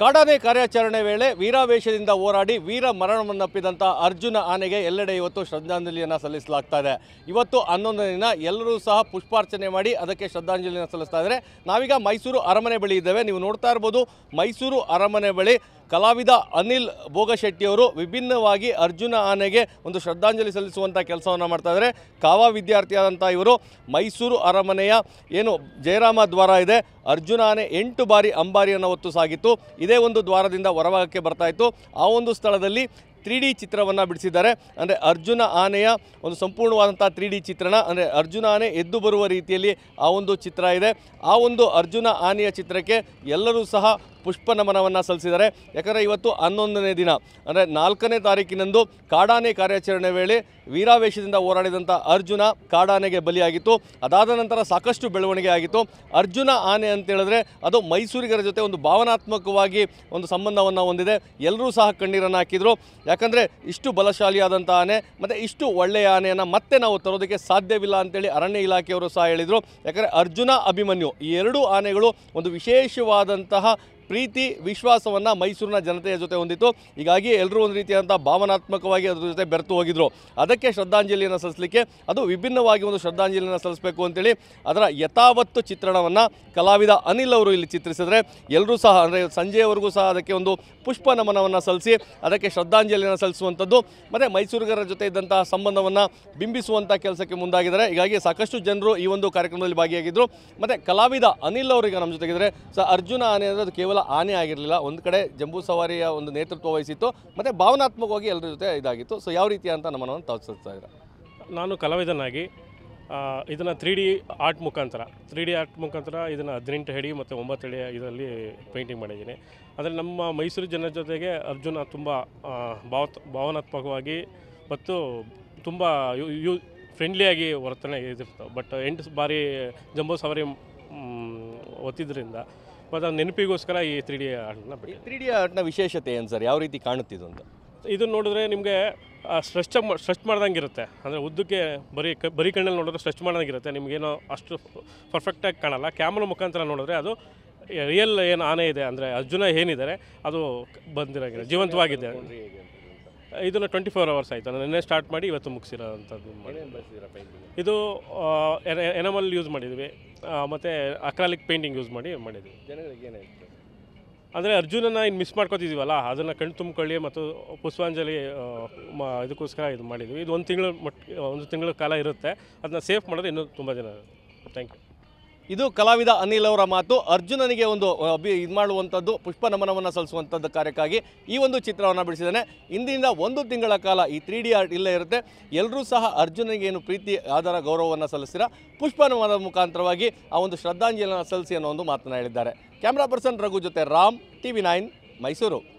ಕಾಡಾನೆ ಕಾರ್ಯಾಚರಣೆ ವೇಳೆ ವೀರಾವೇಶದಿಂದ ಹೋರಾಡಿ ವೀರ ಮರಣವನ್ನಪ್ಪಿದಂಥ ಅರ್ಜುನ ಆನೆಗೆ ಎಲ್ಲೆಡೆ ಇವತ್ತು ಶ್ರದ್ಧಾಂಜಲಿಯನ್ನು ಸಲ್ಲಿಸಲಾಗ್ತಾ ಇದೆ ಇವತ್ತು ಹನ್ನೊಂದು ದಿನ ಎಲ್ಲರೂ ಸಹ ಪುಷ್ಪಾರ್ಚನೆ ಮಾಡಿ ಅದಕ್ಕೆ ಶ್ರದ್ಧಾಂಜಲಿಯನ್ನು ಸಲ್ಲಿಸ್ತಾ ಇದ್ದಾರೆ ನಾವೀಗ ಮೈಸೂರು ಅರಮನೆ ಬಳಿ ಇದ್ದೇವೆ ನೀವು ನೋಡ್ತಾ ಇರ್ಬೋದು ಮೈಸೂರು ಅರಮನೆ ಬಳಿ ಕಲಾವಿದ ಅನಿಲ್ ಭೋಗಶೆಟ್ಟಿಯವರು ವಿಭಿನ್ನವಾಗಿ ಅರ್ಜುನ ಆನೆಗೆ ಒಂದು ಶ್ರದ್ಧಾಂಜಲಿ ಸಲ್ಲಿಸುವಂಥ ಕೆಲಸವನ್ನು ಮಾಡ್ತಾ ಇದ್ದಾರೆ ಕಾವ ವಿದ್ಯಾರ್ಥಿಯಾದಂಥ ಇವರು ಮೈಸೂರು ಅರಮನೆಯ ಏನು ಜಯರಾಮ ದ್ವಾರ ಇದೆ ಅರ್ಜುನ ಆನೆ ಎಂಟು ಬಾರಿ ಅಂಬಾರಿಯನ್ನು ಹೊತ್ತು ಸಾಗಿತ್ತು ಇದೇ ಒಂದು ದ್ವಾರದಿಂದ ಹೊರಭಾಗಕ್ಕೆ ಬರ್ತಾ ಇತ್ತು ಆ ಒಂದು ಸ್ಥಳದಲ್ಲಿ ತ್ರೀ ಡಿ ಚಿತ್ರವನ್ನು ಬಿಡಿಸಿದ್ದಾರೆ ಅಂದರೆ ಅರ್ಜುನ ಆನೆಯ ಒಂದು ಸಂಪೂರ್ಣವಾದಂಥ ತ್ರೀ ಡಿ ಚಿತ್ರಣ ಅಂದರೆ ಅರ್ಜುನ ಆನೆ ಎದ್ದು ಬರುವ ರೀತಿಯಲ್ಲಿ ಆ ಒಂದು ಚಿತ್ರ ಇದೆ ಆ ಒಂದು ಅರ್ಜುನ ಆನೆಯ ಚಿತ್ರಕ್ಕೆ ಎಲ್ಲರೂ ಸಹ ಪುಷ್ಪ ನಮನವನ್ನು ಸಲ್ಲಿಸಿದ್ದಾರೆ ಯಾಕಂದರೆ ಇವತ್ತು ಹನ್ನೊಂದನೇ ದಿನ ಅಂದರೆ ನಾಲ್ಕನೇ ತಾರೀಕಿನಂದು ಕಾಡಾನೆ ಕಾರ್ಯಾಚರಣೆ ವೇಳೆ ವೀರಾವೇಶದಿಂದ ಹೋರಾಡಿದಂಥ ಅರ್ಜುನ ಕಾಡಾನೆಗೆ ಬಲಿಯಾಗಿತ್ತು ಅದಾದ ನಂತರ ಸಾಕಷ್ಟು ಬೆಳವಣಿಗೆ ಆಗಿತ್ತು ಅರ್ಜುನ ಆನೆ ಅಂತೇಳಿದ್ರೆ ಅದು ಮೈಸೂರಿಗರ ಜೊತೆ ಒಂದು ಭಾವನಾತ್ಮಕವಾಗಿ ಒಂದು ಸಂಬಂಧವನ್ನು ಹೊಂದಿದೆ ಎಲ್ಲರೂ ಸಹ ಕಣ್ಣೀರನ್ನು ಹಾಕಿದರು ಯಾಕಂದರೆ ಇಷ್ಟು ಬಲಶಾಲಿಯಾದಂಥ ಆನೆ ಮತ್ತು ಇಷ್ಟು ಒಳ್ಳೆಯ ಆನೆಯನ್ನು ಮತ್ತೆ ನಾವು ತರೋದಕ್ಕೆ ಸಾಧ್ಯವಿಲ್ಲ ಅಂತೇಳಿ ಅರಣ್ಯ ಇಲಾಖೆಯವರು ಸಹ ಹೇಳಿದರು ಯಾಕಂದರೆ ಅರ್ಜುನ ಅಭಿಮನ್ಯು ಈ ಎರಡೂ ಆನೆಗಳು ಒಂದು ವಿಶೇಷವಾದಂತಹ ಪ್ರೀತಿ ವಿಶ್ವಾಸವನ್ನು ಮೈಸೂರಿನ ಜನತೆಯ ಜೊತೆ ಹೊಂದಿತ್ತು ಹೀಗಾಗಿ ಎಲ್ಲರೂ ಒಂದು ರೀತಿಯಾದಂಥ ಭಾವನಾತ್ಮಕವಾಗಿ ಅದರ ಜೊತೆ ಬೆರೆತು ಹೋಗಿದ್ರು ಅದಕ್ಕೆ ಶ್ರದ್ಧಾಂಜಲಿಯನ್ನು ಸಲ್ಲಿಸಲಿಕ್ಕೆ ಅದು ವಿಭಿನ್ನವಾಗಿ ಒಂದು ಶ್ರದ್ಧಾಂಜಲಿಯನ್ನು ಸಲ್ಲಿಸಬೇಕು ಅಂತೇಳಿ ಅದರ ಯಥಾವತ್ತು ಚಿತ್ರಣವನ್ನು ಕಲಾವಿದ ಅನಿಲ್ ಅವರು ಇಲ್ಲಿ ಚಿತ್ರಿಸಿದ್ರೆ ಎಲ್ಲರೂ ಸಹ ಅಂದರೆ ಸಂಜೆಯವರೆಗೂ ಸಹ ಅದಕ್ಕೆ ಒಂದು ಪುಷ್ಪ ನಮನವನ್ನು ಸಲ್ಲಿಸಿ ಅದಕ್ಕೆ ಶ್ರದ್ಧಾಂಜಲಿಯನ್ನು ಸಲ್ಲಿಸುವಂಥದ್ದು ಮತ್ತು ಮೈಸೂರಿಗರ ಜೊತೆ ಇದ್ದಂತಹ ಸಂಬಂಧವನ್ನು ಬಿಂಬಿಸುವಂಥ ಕೆಲಸಕ್ಕೆ ಮುಂದಾಗಿದ್ದಾರೆ ಹೀಗಾಗಿ ಸಾಕಷ್ಟು ಜನರು ಈ ಒಂದು ಕಾರ್ಯಕ್ರಮದಲ್ಲಿ ಭಾಗಿಯಾಗಿದ್ದರು ಮತ್ತು ಕಲಾವಿದ ಅನಿಲ್ ಅವರಿಗೆ ನಮ್ಮ ಜೊತೆಗಿದ್ದರೆ ಸ ಅರ್ಜುನ ಆನೆ ಅಂದರೆ ಅದು ಕೇವಲ ಕೇವಲ ಹಾನಿ ಆಗಿರಲಿಲ್ಲ ಒಂದು ಕಡೆ ಜಂಬೂ ಸವಾರಿಯ ಒಂದು ನೇತೃತ್ವ ವಹಿಸಿತ್ತು ಮತ್ತು ಭಾವನಾತ್ಮಕವಾಗಿ ಎಲ್ಲರ ಜೊತೆ ಇದಾಗಿತ್ತು ಸೊ ಯಾವ ರೀತಿಯ ಅಂತ ನಮ್ಮನ್ನು ಇದ್ದಾರೆ ನಾನು ಕಲಾವಿದನಾಗಿ ಇದನ್ನು ತ್ರೀ ಡಿ ಆರ್ಟ್ ಮುಖಾಂತರ ತ್ರೀ ಡಿ ಆರ್ಟ್ ಮುಖಾಂತರ ಇದನ್ನು ಹದಿನೆಂಟು ಹೆಡಿ ಮತ್ತು ಒಂಬತ್ತು ಅಡಿ ಇದರಲ್ಲಿ ಪೇಂಟಿಂಗ್ ಮಾಡಿದ್ದೀನಿ ಆದರೆ ನಮ್ಮ ಮೈಸೂರು ಜನರ ಜೊತೆಗೆ ಅರ್ಜುನ ತುಂಬ ಭಾವ ಭಾವನಾತ್ಮಕವಾಗಿ ಮತ್ತು ತುಂಬ ಯು ಯೂ ಫ್ರೆಂಡ್ಲಿಯಾಗಿ ವರ್ತನೆ ಇದಿರ್ತವೆ ಬಟ್ ಎಂಟು ಬಾರಿ ಜಂಬೂ ಸವಾರಿ ಒತ್ತಿದ್ದರಿಂದ ಮತ್ತು ಅದು ನೆನಪಿಗೋಸ್ಕರ ಈ ತ್ರೀ ಡಿ ಆರ್ಟ್ನ ಬಿಟ್ಟು ತ್ರೀ ಡಿ ಆರ್ಟ್ನ ವಿಶೇಷತೆ ಏನು ಸರ್ ಯಾವ ರೀತಿ ಕಾಣುತ್ತಿದ್ದು ಅಂತ ಇದನ್ನು ನೋಡಿದ್ರೆ ನಿಮಗೆ ಸ್ಟ್ರೆಚ್ ಸ್ಟ್ರೆಚ್ ಮಾಡ್ದಂಗೆ ಇರುತ್ತೆ ಅಂದರೆ ಉದ್ದಕ್ಕೆ ಬರೀ ಕ ಬರೀ ಕಣ್ಣಲ್ಲಿ ನೋಡಿದ್ರೆ ಸ್ಟ್ರೆಚ್ ಮಾಡ್ದಂಗೆ ಇರುತ್ತೆ ನಿಮಗೇನೋ ಅಷ್ಟು ಪರ್ಫೆಕ್ಟಾಗಿ ಕಾಣಲ್ಲ ಕ್ಯಾಮ್ರ ಮುಖಾಂತರ ನೋಡಿದ್ರೆ ಅದು ರಿಯಲ್ ಏನು ಆನೆ ಇದೆ ಅಂದರೆ ಅರ್ಜುನ ಏನಿದ್ದಾರೆ ಅದು ಬಂದಿರೋಂಗಿದೆ ಜೀವಂತವಾಗಿದೆ ಇದನ್ನು ಟ್ವೆಂಟಿ ಫೋರ್ ಅವರ್ಸ್ ಆಯಿತು ನಾನು ನಿನ್ನೆ ಸ್ಟಾರ್ಟ್ ಮಾಡಿ ಇವತ್ತು ಮುಗಿಸಿರೋ ಅಂಥದ್ದು ಇದು ಎನಮಲ್ ಯೂಸ್ ಮಾಡಿದ್ವಿ ಮತ್ತು ಅಕ್ರಾಲಿಕ್ ಪೇಂಟಿಂಗ್ ಯೂಸ್ ಮಾಡಿ ಮಾಡಿದ್ವಿ ಜನಗಳಿಗೆ ಏನಾಯಿತು ಅಂದರೆ ಅರ್ಜುನನ್ನು ಇನ್ನು ಮಿಸ್ ಮಾಡ್ಕೋತಿದ್ದೀವಲ್ಲ ಅದನ್ನು ಕಣ್ ತುಂಬಿಕೊಳ್ಳಿ ಮತ್ತು ಪುಷ್ಪಾಂಜಲಿ ಮ ಇದಕ್ಕೋಸ್ಕರ ಇದು ಮಾಡಿದ್ವಿ ಇದು ಒಂದು ತಿಂಗಳು ಮಟ್ ಒಂದು ತಿಂಗಳ ಕಾಲ ಇರುತ್ತೆ ಅದನ್ನ ಸೇಫ್ ಮಾಡೋದು ಇನ್ನೂ ತುಂಬ ಜನ ಥ್ಯಾಂಕ್ ಯು ಇದು ಕಲಾವಿದ ಅನಿಲ್ ಅವರ ಮಾತು ಅರ್ಜುನನಿಗೆ ಒಂದು ಅಭಿ ಇದು ಮಾಡುವಂಥದ್ದು ಪುಷ್ಪ ನಮನವನ್ನು ಸಲ್ಲಿಸುವಂಥದ್ದು ಕಾರ್ಯಕ್ಕಾಗಿ ಈ ಒಂದು ಚಿತ್ರವನ್ನು ಬಿಡಿಸಿದ್ದಾನೆ ಇಂದಿನಿಂದ ಒಂದು ತಿಂಗಳ ಕಾಲ ಈ ತ್ರೀ ಡಿ ಆರ್ಟ್ ಇಲ್ಲೇ ಇರುತ್ತೆ ಎಲ್ಲರೂ ಸಹ ಅರ್ಜುನನಿಗೆ ಏನು ಪ್ರೀತಿ ಆಧಾರ ಗೌರವವನ್ನು ಸಲ್ಲಿಸಿರ ಪುಷ್ಪ ನಮನದ ಮುಖಾಂತರವಾಗಿ ಆ ಒಂದು ಶ್ರದ್ಧಾಂಜಲಿಯನ್ನು ಸಲ್ಲಿಸಿ ಅನ್ನೋ ಒಂದು ಮಾತನಾಡಿದ್ದಾರೆ ಹೇಳಿದ್ದಾರೆ ಕ್ಯಾಮ್ರಾ ಪರ್ಸನ್ ರಘು ಜೊತೆ Ram T V nine Mysuru